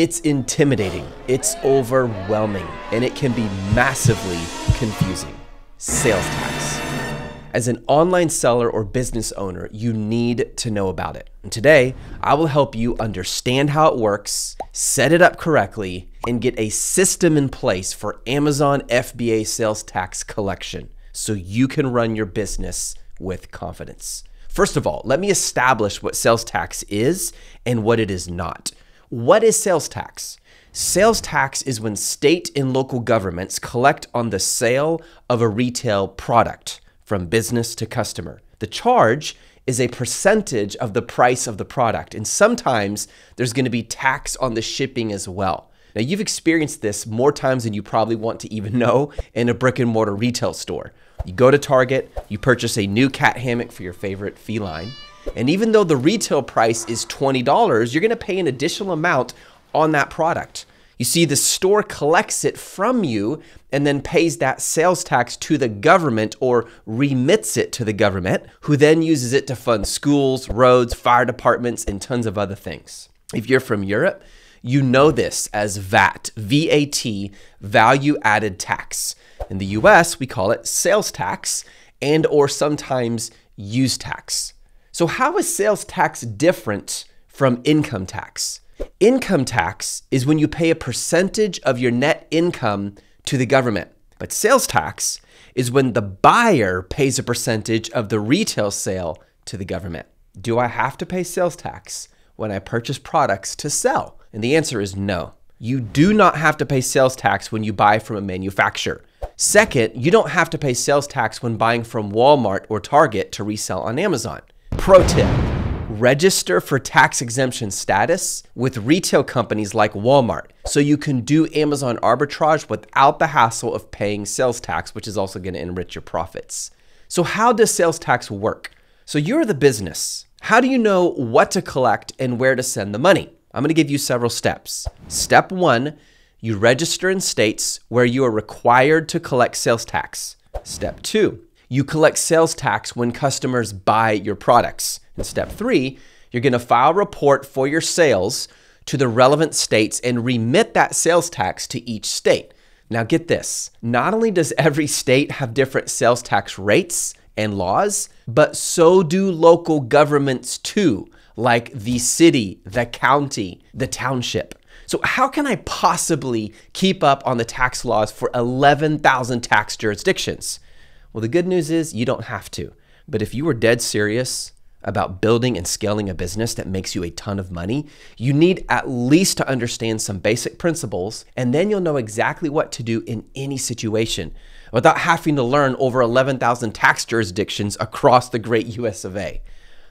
It's intimidating, it's overwhelming, and it can be massively confusing. Sales tax. As an online seller or business owner, you need to know about it. And today, I will help you understand how it works, set it up correctly, and get a system in place for Amazon FBA sales tax collection so you can run your business with confidence. First of all, let me establish what sales tax is and what it is not. What is sales tax? Sales tax is when state and local governments collect on the sale of a retail product from business to customer. The charge is a percentage of the price of the product, and sometimes there's gonna be tax on the shipping as well. Now, you've experienced this more times than you probably want to even know in a brick and mortar retail store. You go to Target, you purchase a new cat hammock for your favorite feline. And even though the retail price is $20, you're gonna pay an additional amount on that product. You see, the store collects it from you and then pays that sales tax to the government or remits it to the government, who then uses it to fund schools, roads, fire departments, and tons of other things. If you're from Europe, you know this as VAT, VAT, value added tax. In the US, we call it sales tax and or sometimes use tax. So how is sales tax different from income tax? Income tax is when you pay a percentage of your net income to the government. But sales tax is when the buyer pays a percentage of the retail sale to the government. Do I have to pay sales tax when I purchase products to sell? And the answer is no. You do not have to pay sales tax when you buy from a manufacturer. Second, you don't have to pay sales tax when buying from Walmart or Target to resell on Amazon. Pro tip register for tax exemption status with retail companies like Walmart so you can do Amazon arbitrage without the hassle of paying sales tax, which is also going to enrich your profits. So, how does sales tax work? So, you're the business. How do you know what to collect and where to send the money? I'm going to give you several steps. Step one, you register in states where you are required to collect sales tax. Step two, you collect sales tax when customers buy your products. And step three, you're going to file a report for your sales to the relevant states and remit that sales tax to each state. Now, get this not only does every state have different sales tax rates and laws, but so do local governments too, like the city, the county, the township. So, how can I possibly keep up on the tax laws for 11,000 tax jurisdictions? Well, the good news is you don't have to. But if you were dead serious about building and scaling a business that makes you a ton of money, you need at least to understand some basic principles, and then you'll know exactly what to do in any situation without having to learn over 11,000 tax jurisdictions across the great US of A.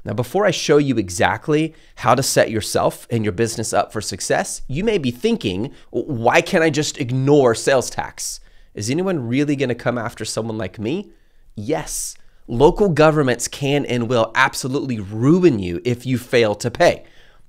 Now, before I show you exactly how to set yourself and your business up for success, you may be thinking, why can't I just ignore sales tax? Is anyone really gonna come after someone like me? Yes, local governments can and will absolutely ruin you if you fail to pay.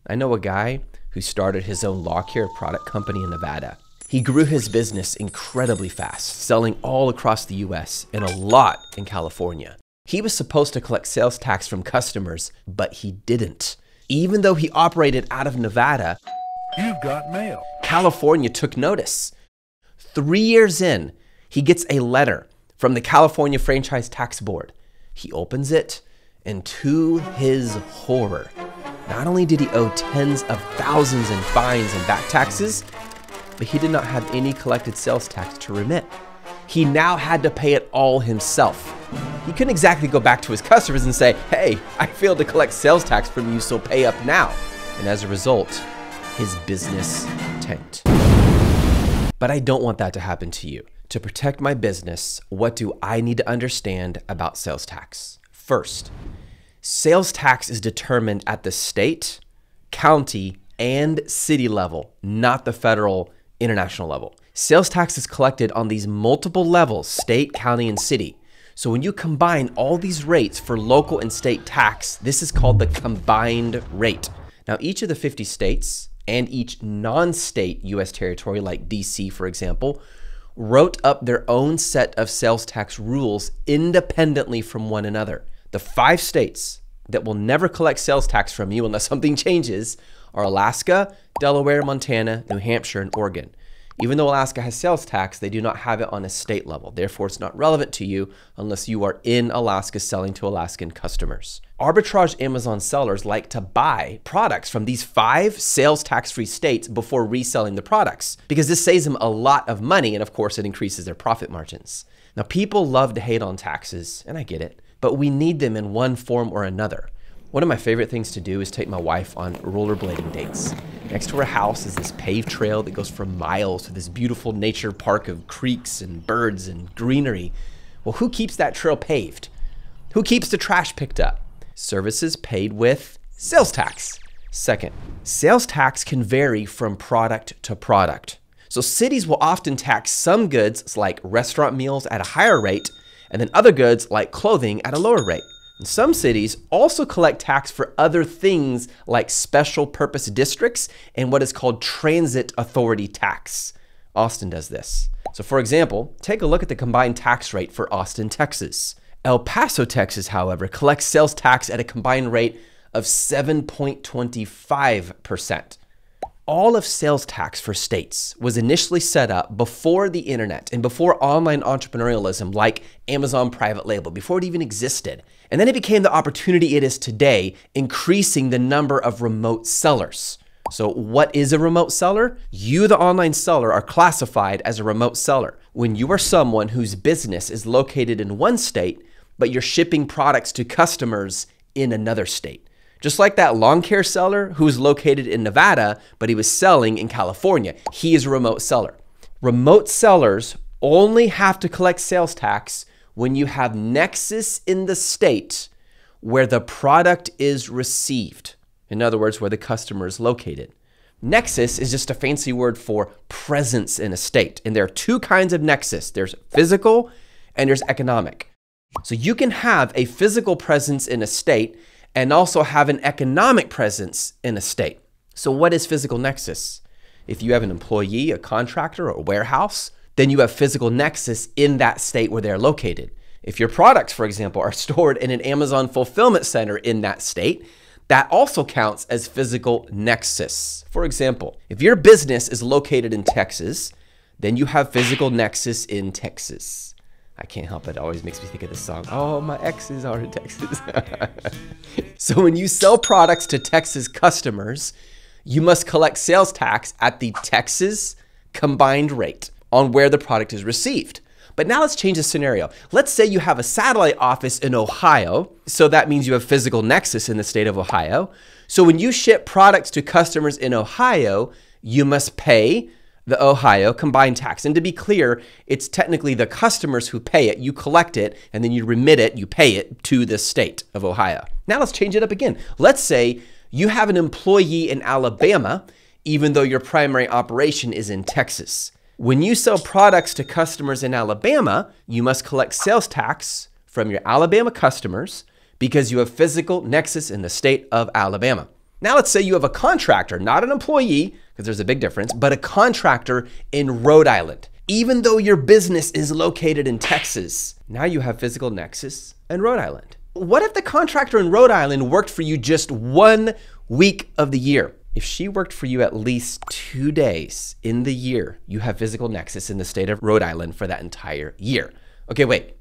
I know a guy who started his own law care product company in Nevada. He grew his business incredibly fast, selling all across the US and a lot in California. He was supposed to collect sales tax from customers, but he didn't. Even though he operated out of Nevada, you've got mail. California took notice. Three years in, he gets a letter from the California Franchise Tax Board. He opens it, and to his horror, not only did he owe tens of thousands in fines and back taxes, but he did not have any collected sales tax to remit. He now had to pay it all himself. He couldn't exactly go back to his customers and say, hey, I failed to collect sales tax from you, so pay up now. And as a result, his business tanked. But I don't want that to happen to you. To protect my business, what do I need to understand about sales tax? First, sales tax is determined at the state, county, and city level, not the federal international level. Sales tax is collected on these multiple levels state, county, and city. So when you combine all these rates for local and state tax, this is called the combined rate. Now, each of the 50 states and each non state US territory, like DC, for example, wrote up their own set of sales tax rules independently from one another. The five states that will never collect sales tax from you unless something changes are Alaska, Delaware, Montana, New Hampshire, and Oregon. Even though Alaska has sales tax, they do not have it on a state level. Therefore, it's not relevant to you unless you are in Alaska selling to Alaskan customers. Arbitrage Amazon sellers like to buy products from these five sales tax free states before reselling the products because this saves them a lot of money and, of course, it increases their profit margins. Now, people love to hate on taxes, and I get it, but we need them in one form or another. One of my favorite things to do is take my wife on rollerblading dates. Next to her house is this paved trail that goes for miles to this beautiful nature park of creeks and birds and greenery. Well, who keeps that trail paved? Who keeps the trash picked up? Services paid with sales tax. Second, sales tax can vary from product to product. So cities will often tax some goods like restaurant meals at a higher rate and then other goods like clothing at a lower rate. Some cities also collect tax for other things like special purpose districts and what is called transit authority tax. Austin does this. So, for example, take a look at the combined tax rate for Austin, Texas. El Paso, Texas, however, collects sales tax at a combined rate of 7.25% all of sales tax for states was initially set up before the internet and before online entrepreneurialism like Amazon private label, before it even existed. And then it became the opportunity it is today, increasing the number of remote sellers. So, what is a remote seller? You, the online seller, are classified as a remote seller when you are someone whose business is located in one state, but you're shipping products to customers in another state. Just like that lawn care seller who was located in Nevada, but he was selling in California. He is a remote seller. Remote sellers only have to collect sales tax when you have nexus in the state where the product is received. In other words, where the customer is located. Nexus is just a fancy word for presence in a state. And there are two kinds of nexus there's physical and there's economic. So you can have a physical presence in a state and also have an economic presence in a state. So, what is physical nexus? If you have an employee, a contractor, or a warehouse, then you have physical nexus in that state where they're located. If your products, for example, are stored in an Amazon fulfillment center in that state, that also counts as physical nexus. For example, if your business is located in Texas, then you have physical nexus in Texas. I can't help it. it. always makes me think of this song. Oh, my exes are in Texas. so when you sell products to Texas customers, you must collect sales tax at the Texas combined rate on where the product is received. But now let's change the scenario. Let's say you have a satellite office in Ohio. So that means you have physical nexus in the state of Ohio. So when you ship products to customers in Ohio, you must pay the Ohio combined tax. And to be clear, it's technically the customers who pay it. You collect it and then you remit it, you pay it to the state of Ohio. Now let's change it up again. Let's say you have an employee in Alabama, even though your primary operation is in Texas. When you sell products to customers in Alabama, you must collect sales tax from your Alabama customers because you have physical nexus in the state of Alabama. Now let's say you have a contractor, not an employee, because there's a big difference, but a contractor in Rhode Island. Even though your business is located in Texas, now you have physical nexus in Rhode Island. What if the contractor in Rhode Island worked for you just one week of the year? If she worked for you at least two days in the year, you have physical nexus in the state of Rhode Island for that entire year. Okay, wait.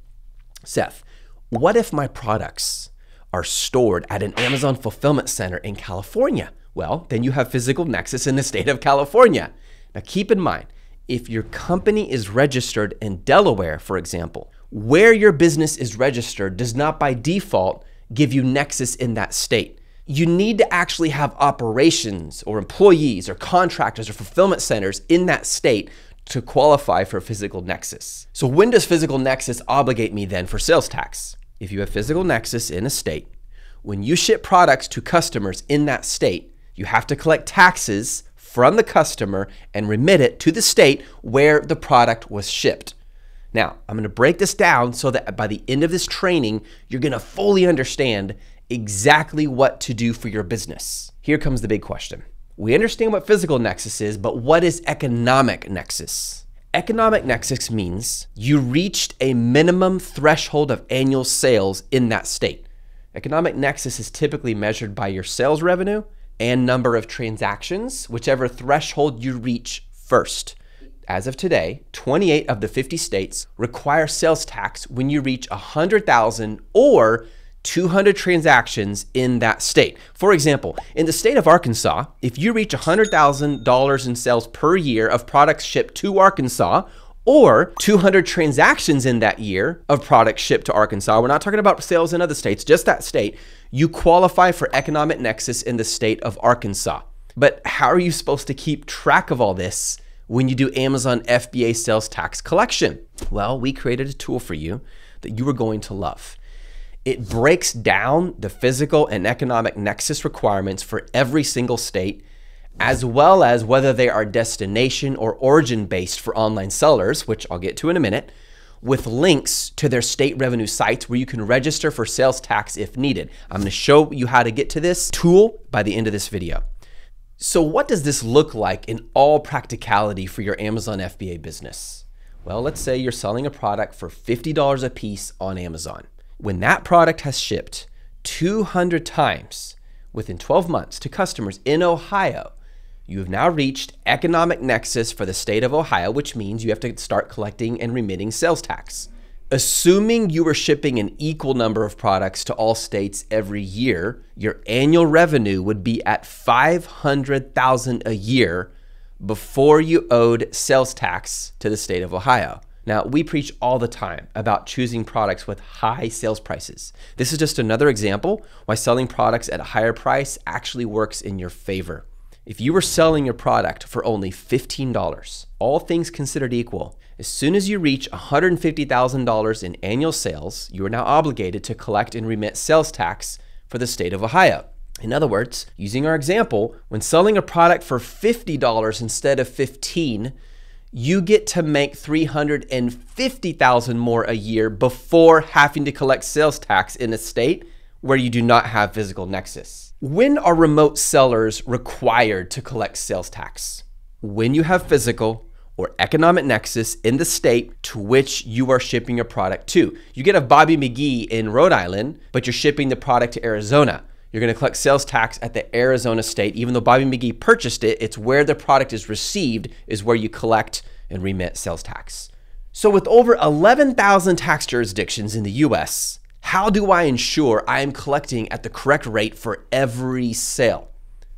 Seth, what if my products are stored at an Amazon fulfillment center in California? Well, then you have physical nexus in the state of California. Now keep in mind, if your company is registered in Delaware, for example, where your business is registered does not by default give you nexus in that state. You need to actually have operations or employees or contractors or fulfillment centers in that state to qualify for physical nexus. So when does physical nexus obligate me then for sales tax? If you have physical nexus in a state, when you ship products to customers in that state, you have to collect taxes from the customer and remit it to the state where the product was shipped. Now, I'm going to break this down so that by the end of this training, you're going to fully understand exactly what to do for your business. Here comes the big question. We understand what physical nexus is, but what is economic nexus? Economic nexus means you reached a minimum threshold of annual sales in that state. Economic nexus is typically measured by your sales revenue and number of transactions, whichever threshold you reach first. As of today, 28 of the 50 states require sales tax when you reach 100,000 or 200 transactions in that state. For example, in the state of Arkansas, if you reach $100,000 in sales per year of products shipped to Arkansas or 200 transactions in that year of products shipped to Arkansas. We're not talking about sales in other states, just that state. You qualify for economic nexus in the state of Arkansas. But how are you supposed to keep track of all this when you do Amazon FBA sales tax collection? Well, we created a tool for you that you are going to love. It breaks down the physical and economic nexus requirements for every single state as well as whether they are destination or origin based for online sellers, which I'll get to in a minute, with links to their state revenue sites where you can register for sales tax if needed. I'm gonna show you how to get to this tool by the end of this video. So, what does this look like in all practicality for your Amazon FBA business? Well, let's say you're selling a product for $50 a piece on Amazon. When that product has shipped 200 times within 12 months to customers in Ohio, you have now reached economic nexus for the state of Ohio, which means you have to start collecting and remitting sales tax. Assuming you were shipping an equal number of products to all states every year, your annual revenue would be at 500,000 a year before you owed sales tax to the state of Ohio. Now, we preach all the time about choosing products with high sales prices. This is just another example why selling products at a higher price actually works in your favor. If you were selling your product for only $15, all things considered equal, as soon as you reach $150,000 in annual sales, you are now obligated to collect and remit sales tax for the state of Ohio. In other words, using our example, when selling a product for $50 instead of 15, dollars you get to make 350,000 dollars more a year before having to collect sales tax in a state where you do not have physical nexus. When are remote sellers required to collect sales tax? When you have physical or economic nexus in the state to which you are shipping your product to. You get a Bobby McGee in Rhode Island, but you're shipping the product to Arizona. You're gonna collect sales tax at the Arizona state. Even though Bobby McGee purchased it, it's where the product is received, is where you collect and remit sales tax. So, with over 11,000 tax jurisdictions in the US, how do I ensure I am collecting at the correct rate for every sale?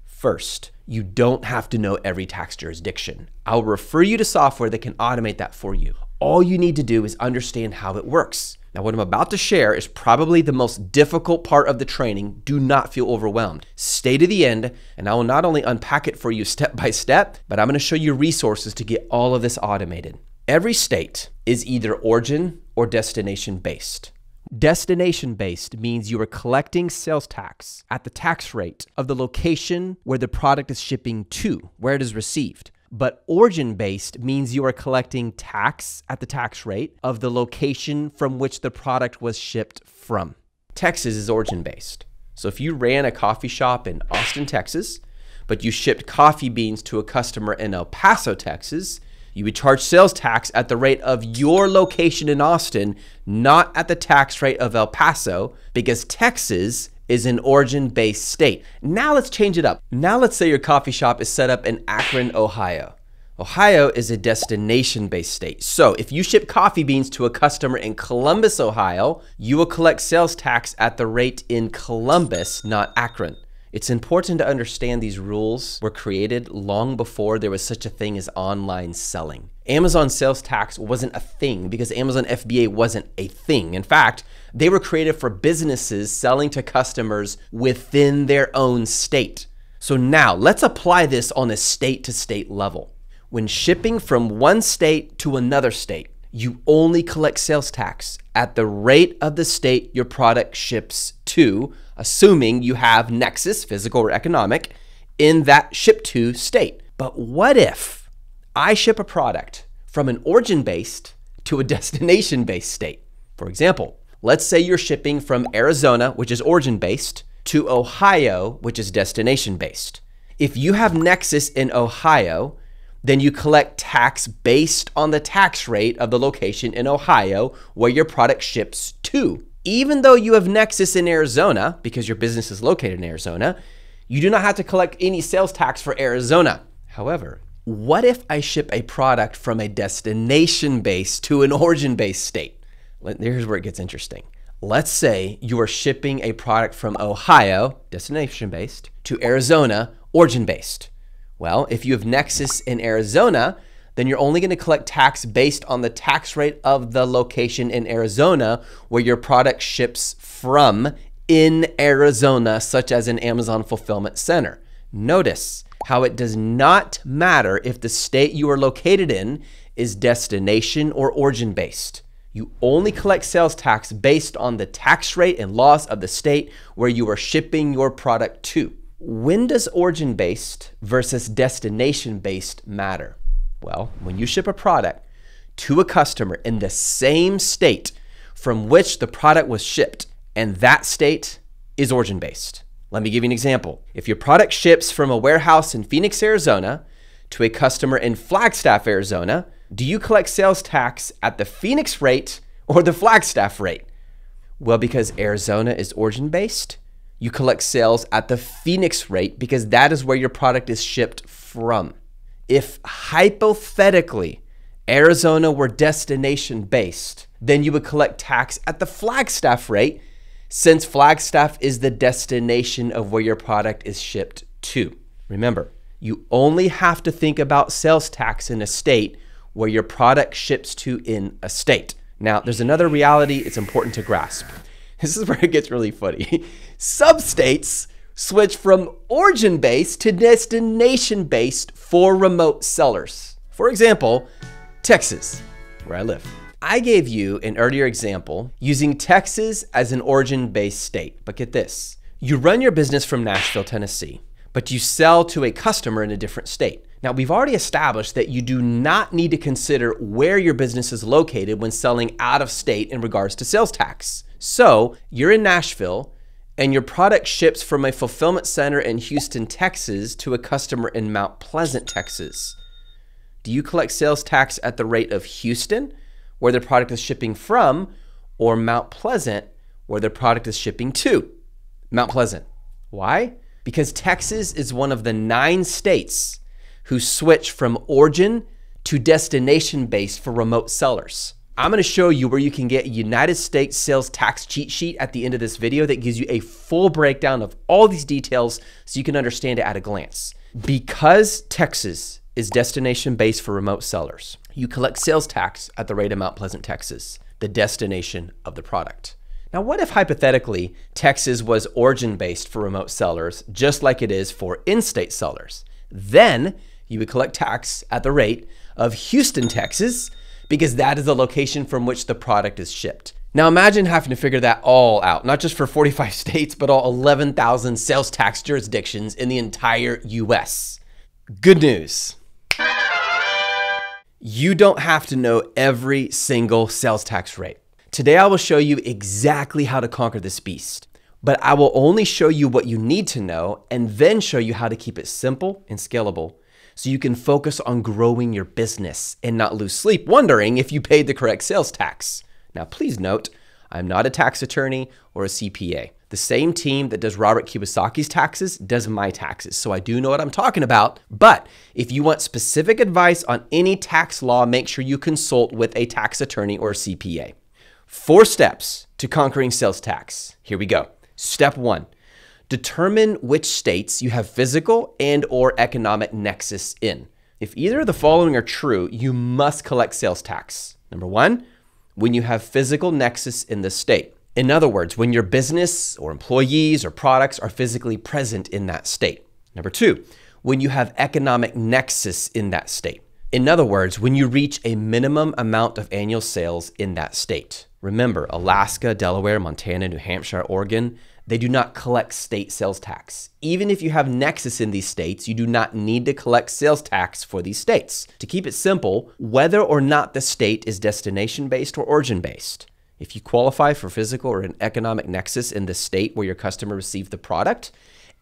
First, you don't have to know every tax jurisdiction. I'll refer you to software that can automate that for you. All you need to do is understand how it works. Now, what I'm about to share is probably the most difficult part of the training. Do not feel overwhelmed. Stay to the end, and I will not only unpack it for you step by step, but I'm gonna show you resources to get all of this automated. Every state is either origin or destination based. Destination based means you are collecting sales tax at the tax rate of the location where the product is shipping to, where it is received. But origin based means you are collecting tax at the tax rate of the location from which the product was shipped from. Texas is origin based. So if you ran a coffee shop in Austin, Texas, but you shipped coffee beans to a customer in El Paso, Texas, you would charge sales tax at the rate of your location in Austin, not at the tax rate of El Paso, because Texas is an origin based state. Now let's change it up. Now let's say your coffee shop is set up in Akron, Ohio. Ohio is a destination based state. So if you ship coffee beans to a customer in Columbus, Ohio, you will collect sales tax at the rate in Columbus, not Akron. It's important to understand these rules were created long before there was such a thing as online selling. Amazon sales tax wasn't a thing because Amazon FBA wasn't a thing. In fact, they were created for businesses selling to customers within their own state. So now let's apply this on a state to state level. When shipping from one state to another state, you only collect sales tax at the rate of the state your product ships to, assuming you have nexus, physical or economic, in that ship to state. But what if I ship a product from an origin based to a destination based state? For example, let's say you're shipping from Arizona, which is origin based, to Ohio, which is destination based. If you have nexus in Ohio, then you collect tax based on the tax rate of the location in Ohio where your product ships to even though you have Nexus in Arizona, because your business is located in Arizona, you do not have to collect any sales tax for Arizona. However, what if I ship a product from a destination base to an origin based state? Here's where it gets interesting. Let's say you are shipping a product from Ohio, destination based, to Arizona, origin based. Well, if you have Nexus in Arizona, then you're only going to collect tax based on the tax rate of the location in Arizona where your product ships from in Arizona, such as an Amazon fulfillment center. Notice how it does not matter if the state you are located in is destination or origin based. You only collect sales tax based on the tax rate and laws of the state where you are shipping your product to. When does origin based versus destination based matter? Well, when you ship a product to a customer in the same state from which the product was shipped, and that state is origin based. Let me give you an example. If your product ships from a warehouse in Phoenix, Arizona to a customer in Flagstaff, Arizona, do you collect sales tax at the Phoenix rate or the Flagstaff rate? Well, because Arizona is origin based, you collect sales at the Phoenix rate because that is where your product is shipped from if hypothetically Arizona were destination based, then you would collect tax at the Flagstaff rate since Flagstaff is the destination of where your product is shipped to. Remember, you only have to think about sales tax in a state where your product ships to in a state. Now, there's another reality it's important to grasp. This is where it gets really funny. Some states switch from origin-based to destination-based for remote sellers. For example, Texas, where I live. I gave you an earlier example using Texas as an origin-based state, but get this. You run your business from Nashville, Tennessee, but you sell to a customer in a different state. Now, we've already established that you do not need to consider where your business is located when selling out of state in regards to sales tax. So, you're in Nashville, and your product ships from a fulfillment center in Houston, Texas to a customer in Mount Pleasant, Texas. Do you collect sales tax at the rate of Houston, where the product is shipping from, or Mount Pleasant, where the product is shipping to? Mount Pleasant. Why? Because Texas is one of the nine states who switch from origin to destination based for remote sellers. I'm gonna show you where you can get a United States sales tax cheat sheet at the end of this video that gives you a full breakdown of all these details so you can understand it at a glance. Because Texas is destination based for remote sellers, you collect sales tax at the rate of Mount Pleasant, Texas, the destination of the product. Now, what if hypothetically Texas was origin based for remote sellers, just like it is for in state sellers? Then you would collect tax at the rate of Houston, Texas, because that is the location from which the product is shipped. Now imagine having to figure that all out, not just for 45 states, but all 11,000 sales tax jurisdictions in the entire US. Good news. You don't have to know every single sales tax rate. Today I will show you exactly how to conquer this beast, but I will only show you what you need to know and then show you how to keep it simple and scalable so you can focus on growing your business and not lose sleep wondering if you paid the correct sales tax. Now, please note, I'm not a tax attorney or a CPA. The same team that does Robert Kiyosaki's taxes does my taxes, so I do know what I'm talking about. But if you want specific advice on any tax law, make sure you consult with a tax attorney or CPA. Four steps to conquering sales tax. Here we go. Step one Determine which states you have physical and or economic nexus in. If either of the following are true, you must collect sales tax. Number one, when you have physical nexus in the state. In other words, when your business or employees or products are physically present in that state. Number two, when you have economic nexus in that state. In other words, when you reach a minimum amount of annual sales in that state. Remember, Alaska, Delaware, Montana, New Hampshire, Oregon, they do not collect state sales tax. Even if you have nexus in these states, you do not need to collect sales tax for these states. To keep it simple, whether or not the state is destination based or origin based, if you qualify for physical or an economic nexus in the state where your customer received the product,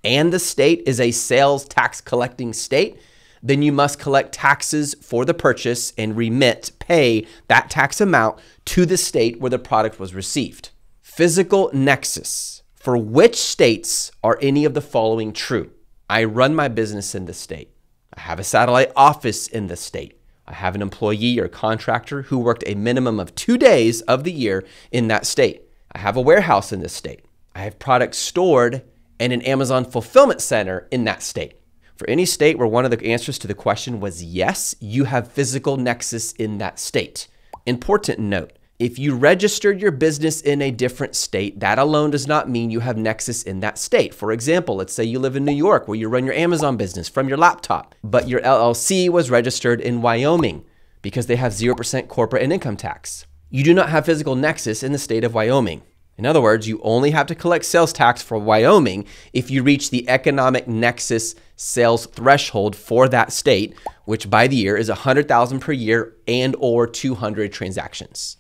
and the state is a sales tax collecting state, then you must collect taxes for the purchase and remit, pay that tax amount to the state where the product was received. Physical nexus for which states are any of the following true? I run my business in the state. I have a satellite office in the state. I have an employee or contractor who worked a minimum of two days of the year in that state. I have a warehouse in this state. I have products stored and an Amazon fulfillment center in that state. For any state where one of the answers to the question was yes, you have physical nexus in that state. Important note if you registered your business in a different state, that alone does not mean you have Nexus in that state. For example, let's say you live in New York where you run your Amazon business from your laptop, but your LLC was registered in Wyoming because they have 0% corporate and income tax. You do not have physical Nexus in the state of Wyoming. In other words, you only have to collect sales tax for Wyoming if you reach the economic nexus sales threshold for that state, which by the year is 100,000 per year and or 200 transactions.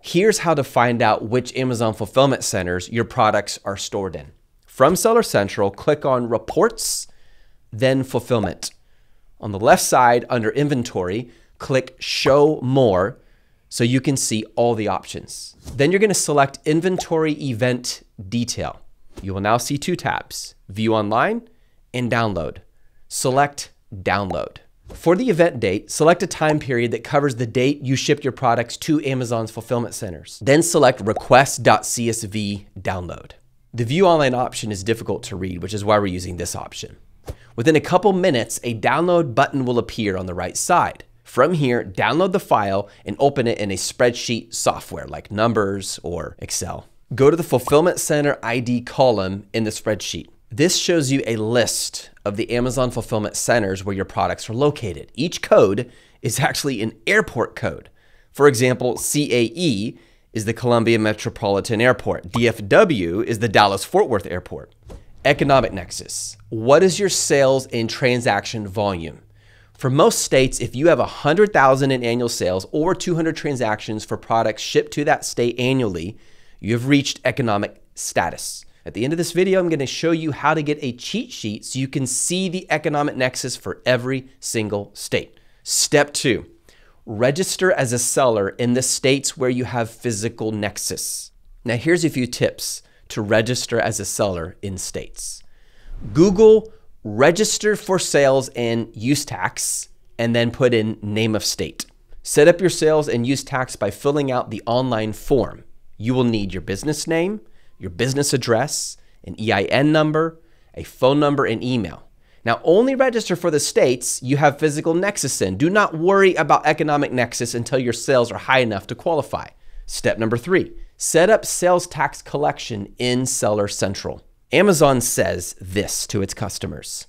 Here's how to find out which Amazon fulfillment centers your products are stored in. From Seller Central, click on Reports, then Fulfillment. On the left side, under Inventory, click Show More so you can see all the options. Then you're gonna select Inventory Event Detail. You will now see two tabs, View Online and Download. Select Download. For the event date, select a time period that covers the date you shipped your products to Amazon's fulfillment centers. Then select request.csv download. The view online option is difficult to read, which is why we're using this option. Within a couple minutes, a download button will appear on the right side. From here, download the file and open it in a spreadsheet software like Numbers or Excel. Go to the Fulfillment Center ID column in the spreadsheet. This shows you a list of the Amazon fulfillment centers where your products are located. Each code is actually an airport code. For example, CAE is the Columbia Metropolitan Airport. DFW is the Dallas-Fort Worth Airport. Economic nexus. What is your sales and transaction volume? For most states, if you have 100,000 in annual sales or 200 transactions for products shipped to that state annually, you've reached economic status. At the end of this video, I'm going to show you how to get a cheat sheet so you can see the economic nexus for every single state. Step two, register as a seller in the states where you have physical nexus. Now, here's a few tips to register as a seller in states. Google register for sales and use tax, and then put in name of state. Set up your sales and use tax by filling out the online form. You will need your business name, your business address, an EIN number, a phone number, and email. Now, only register for the states you have physical nexus in. Do not worry about economic nexus until your sales are high enough to qualify. Step number three set up sales tax collection in Seller Central. Amazon says this to its customers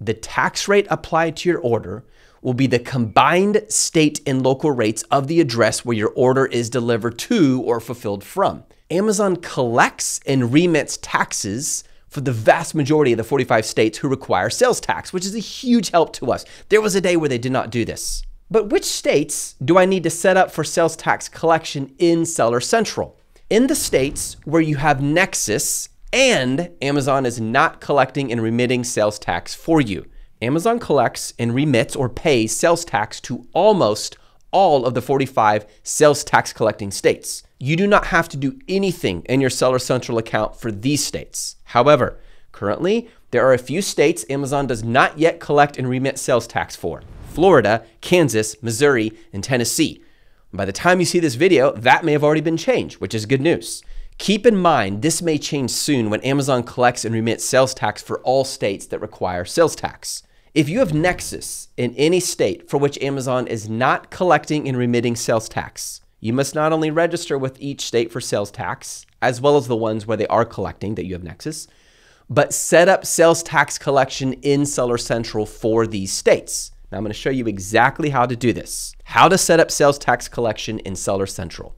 the tax rate applied to your order will be the combined state and local rates of the address where your order is delivered to or fulfilled from. Amazon collects and remits taxes for the vast majority of the 45 states who require sales tax, which is a huge help to us. There was a day where they did not do this. But which states do I need to set up for sales tax collection in Seller Central? In the states where you have Nexus and Amazon is not collecting and remitting sales tax for you. Amazon collects and remits or pays sales tax to almost all of the 45 sales tax collecting states. You do not have to do anything in your Seller Central account for these states. However, currently, there are a few states Amazon does not yet collect and remit sales tax for Florida, Kansas, Missouri, and Tennessee. By the time you see this video, that may have already been changed, which is good news. Keep in mind, this may change soon when Amazon collects and remits sales tax for all states that require sales tax. If you have Nexus in any state for which Amazon is not collecting and remitting sales tax, you must not only register with each state for sales tax, as well as the ones where they are collecting that you have nexus, but set up sales tax collection in Seller Central for these states. Now I'm going to show you exactly how to do this. How to set up sales tax collection in Seller Central.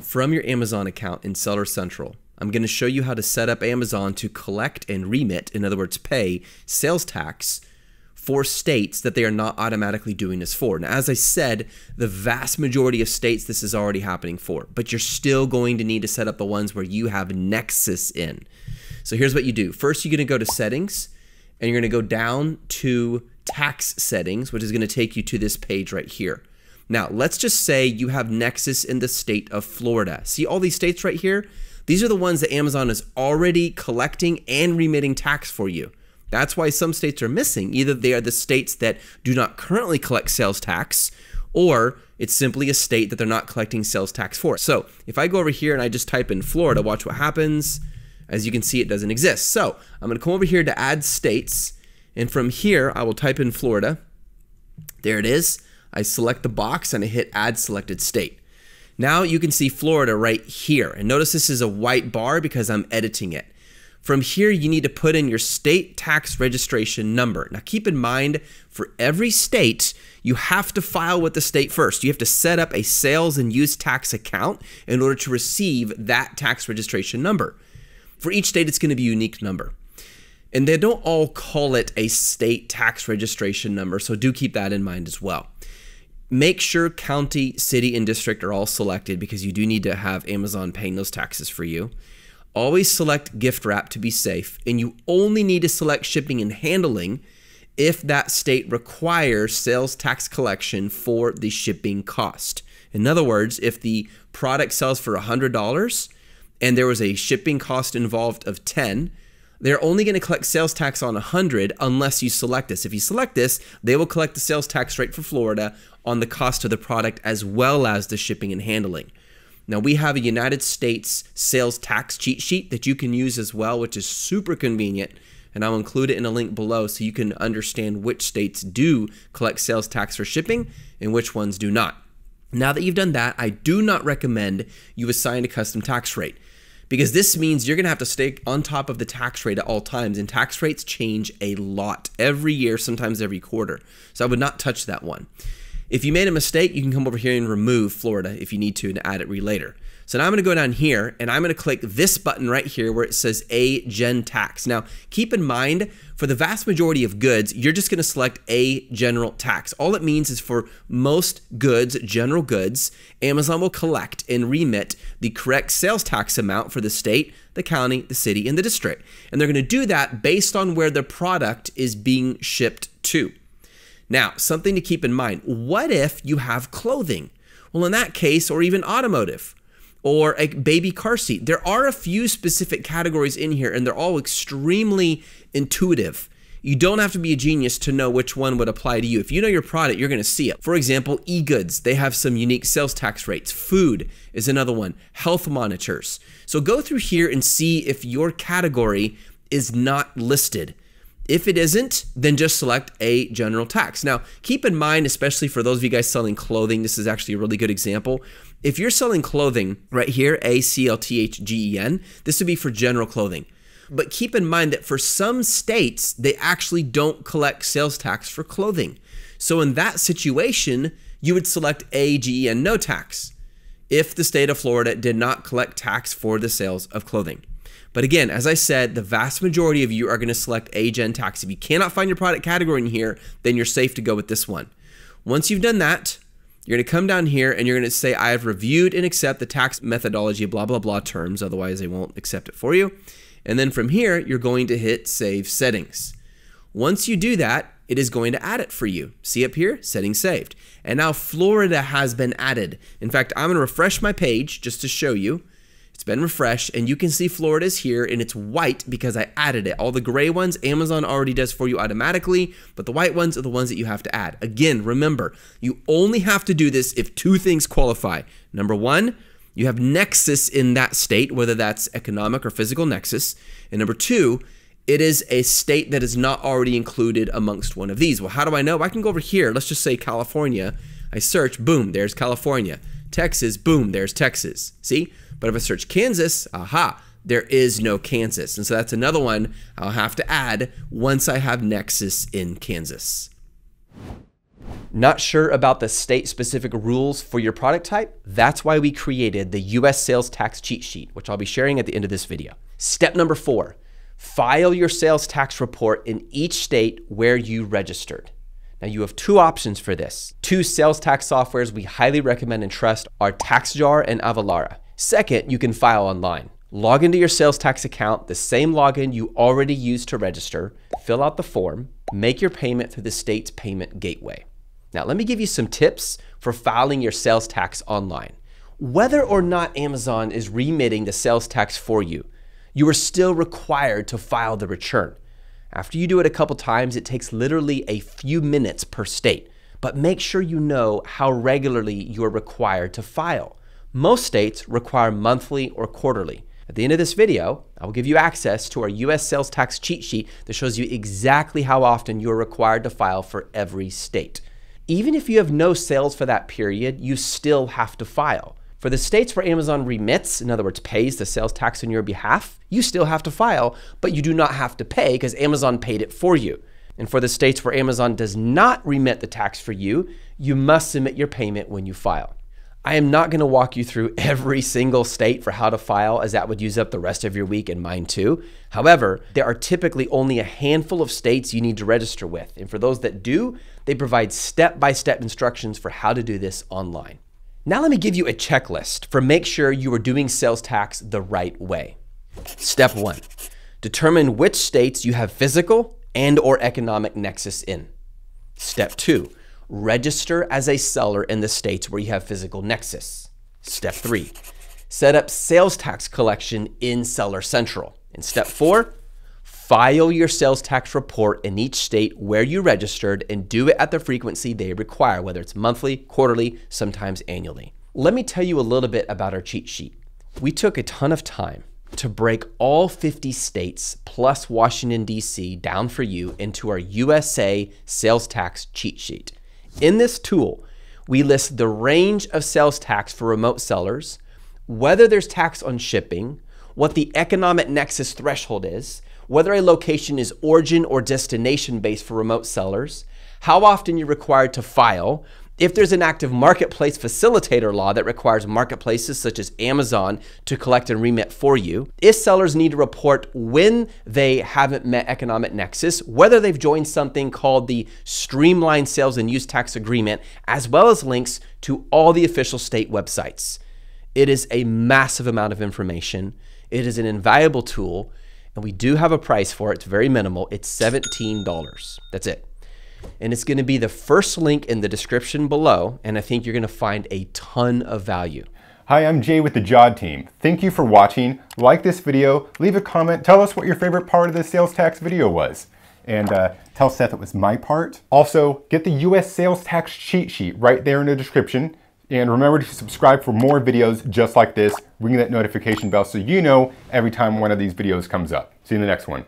From your Amazon account in Seller Central, I'm going to show you how to set up Amazon to collect and remit, in other words, pay sales tax for states that they are not automatically doing this for. Now, as I said, the vast majority of states this is already happening for, but you're still going to need to set up the ones where you have Nexus in. So here's what you do. First, you're gonna go to settings and you're gonna go down to tax settings, which is gonna take you to this page right here. Now, let's just say you have Nexus in the state of Florida. See all these states right here? These are the ones that Amazon is already collecting and remitting tax for you. That's why some states are missing. Either they are the states that do not currently collect sales tax, or it's simply a state that they're not collecting sales tax for. So if I go over here and I just type in Florida, watch what happens. As you can see, it doesn't exist. So I'm going to come over here to add states. And from here, I will type in Florida. There it is. I select the box and I hit add selected state. Now you can see Florida right here. And notice this is a white bar because I'm editing it. From here, you need to put in your state tax registration number. Now, keep in mind, for every state, you have to file with the state first. You have to set up a sales and use tax account in order to receive that tax registration number. For each state, it's going to be a unique number. And they don't all call it a state tax registration number, so do keep that in mind as well. Make sure county, city, and district are all selected because you do need to have Amazon paying those taxes for you. Always select gift wrap to be safe, and you only need to select shipping and handling if that state requires sales tax collection for the shipping cost. In other words, if the product sells for $100 and there was a shipping cost involved of 10, they're only going to collect sales tax on 100 unless you select this. If you select this, they will collect the sales tax rate for Florida on the cost of the product as well as the shipping and handling. Now, we have a United States sales tax cheat sheet that you can use as well, which is super convenient. And I'll include it in a link below so you can understand which states do collect sales tax for shipping and which ones do not. Now that you've done that, I do not recommend you assign a custom tax rate because this means you're going to have to stay on top of the tax rate at all times. And tax rates change a lot every year, sometimes every quarter. So I would not touch that one. If you made a mistake, you can come over here and remove Florida if you need to and add it later. So now I'm gonna go down here and I'm gonna click this button right here where it says A Gen Tax. Now, keep in mind, for the vast majority of goods, you're just gonna select A General Tax. All it means is for most goods, general goods, Amazon will collect and remit the correct sales tax amount for the state, the county, the city, and the district. And they're gonna do that based on where the product is being shipped to. Now, something to keep in mind what if you have clothing? Well, in that case, or even automotive or a baby car seat, there are a few specific categories in here and they're all extremely intuitive. You don't have to be a genius to know which one would apply to you. If you know your product, you're going to see it. For example, e goods, they have some unique sales tax rates. Food is another one, health monitors. So go through here and see if your category is not listed. If it isn't, then just select a general tax. Now, keep in mind, especially for those of you guys selling clothing, this is actually a really good example. If you're selling clothing right here, A C L T H G E N, this would be for general clothing. But keep in mind that for some states, they actually don't collect sales tax for clothing. So in that situation, you would select A G E N no tax if the state of Florida did not collect tax for the sales of clothing. But again, as I said, the vast majority of you are going to select gen Tax. If you cannot find your product category in here, then you're safe to go with this one. Once you've done that, you're going to come down here and you're going to say, I have reviewed and accept the tax methodology, blah, blah, blah terms. Otherwise, they won't accept it for you. And then from here, you're going to hit Save Settings. Once you do that, it is going to add it for you. See up here? Settings saved. And now Florida has been added. In fact, I'm going to refresh my page just to show you. It's been refreshed and you can see Florida's here and it's white because I added it. All the gray ones Amazon already does for you automatically, but the white ones are the ones that you have to add. Again, remember, you only have to do this if two things qualify. Number one, you have nexus in that state, whether that's economic or physical nexus. And number two, it is a state that is not already included amongst one of these. Well, how do I know? I can go over here. Let's just say California. I search, boom, there's California. Texas, boom, there's Texas. See? But if I search Kansas, aha, there is no Kansas. And so that's another one I'll have to add once I have Nexus in Kansas. Not sure about the state specific rules for your product type? That's why we created the US sales tax cheat sheet, which I'll be sharing at the end of this video. Step number four file your sales tax report in each state where you registered. Now, you have two options for this. Two sales tax softwares we highly recommend and trust are TaxJar and Avalara. Second, you can file online. Log into your sales tax account, the same login you already used to register, fill out the form, make your payment through the state's payment gateway. Now, let me give you some tips for filing your sales tax online. Whether or not Amazon is remitting the sales tax for you, you are still required to file the return. After you do it a couple times, it takes literally a few minutes per state, but make sure you know how regularly you're required to file. Most states require monthly or quarterly. At the end of this video, I will give you access to our US sales tax cheat sheet that shows you exactly how often you are required to file for every state. Even if you have no sales for that period, you still have to file. For the states where Amazon remits, in other words, pays the sales tax on your behalf, you still have to file, but you do not have to pay because Amazon paid it for you. And for the states where Amazon does not remit the tax for you, you must submit your payment when you file. I am not going to walk you through every single state for how to file, as that would use up the rest of your week and mine too. However, there are typically only a handful of states you need to register with. And for those that do, they provide step by step instructions for how to do this online. Now, let me give you a checklist for make sure you are doing sales tax the right way. Step one determine which states you have physical and or economic nexus in. Step two register as a seller in the states where you have physical nexus. Step three, set up sales tax collection in Seller Central. And step four, file your sales tax report in each state where you registered and do it at the frequency they require, whether it's monthly, quarterly, sometimes annually. Let me tell you a little bit about our cheat sheet. We took a ton of time to break all 50 states plus Washington, D.C. down for you into our USA sales tax cheat sheet. In this tool, we list the range of sales tax for remote sellers, whether there's tax on shipping, what the economic nexus threshold is, whether a location is origin or destination based for remote sellers, how often you're required to file, if there's an active marketplace facilitator law that requires marketplaces such as Amazon to collect and remit for you, if sellers need to report when they haven't met economic nexus, whether they've joined something called the Streamlined Sales and Use Tax Agreement, as well as links to all the official state websites. It is a massive amount of information. It is an invaluable tool, and we do have a price for it. It's very minimal. It's $17. That's it and it's going to be the first link in the description below, and I think you're going to find a ton of value. Hi, I'm Jay with the Jod team. Thank you for watching. Like this video, leave a comment, tell us what your favorite part of the sales tax video was, and uh, tell Seth it was my part. Also, get the US sales tax cheat sheet right there in the description, and remember to subscribe for more videos just like this. Ring that notification bell so you know every time one of these videos comes up. See you in the next one.